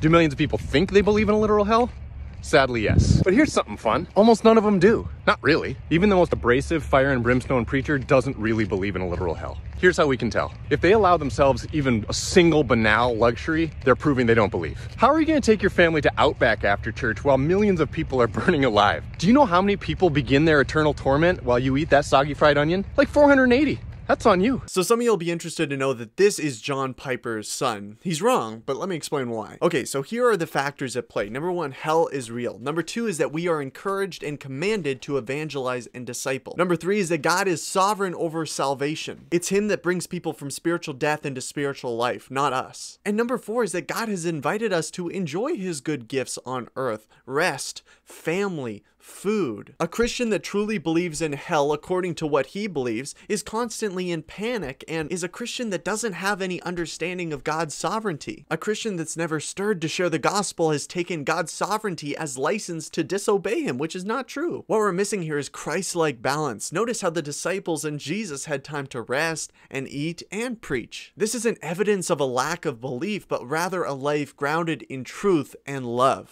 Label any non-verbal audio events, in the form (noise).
Do millions of people think they believe in a literal hell? Sadly, yes. But here's something fun. Almost none of them do. Not really. Even the most abrasive fire and brimstone preacher doesn't really believe in a literal hell. Here's how we can tell. If they allow themselves even a single banal luxury, they're proving they don't believe. How are you gonna take your family to Outback after church while millions of people are (laughs) burning alive? Do you know how many people begin their eternal torment while you eat that soggy fried onion? Like 480. That's on you. So some of you will be interested to know that this is John Piper's son. He's wrong, but let me explain why. Okay, so here are the factors at play. Number one, hell is real. Number two is that we are encouraged and commanded to evangelize and disciple. Number three is that God is sovereign over salvation. It's him that brings people from spiritual death into spiritual life, not us. And number four is that God has invited us to enjoy his good gifts on earth, rest, family, food. A Christian that truly believes in hell according to what he believes is constantly in panic and is a Christian that doesn't have any understanding of God's sovereignty. A Christian that's never stirred to share the gospel has taken God's sovereignty as license to disobey him, which is not true. What we're missing here is Christ-like balance. Notice how the disciples and Jesus had time to rest and eat and preach. This isn't evidence of a lack of belief, but rather a life grounded in truth and love.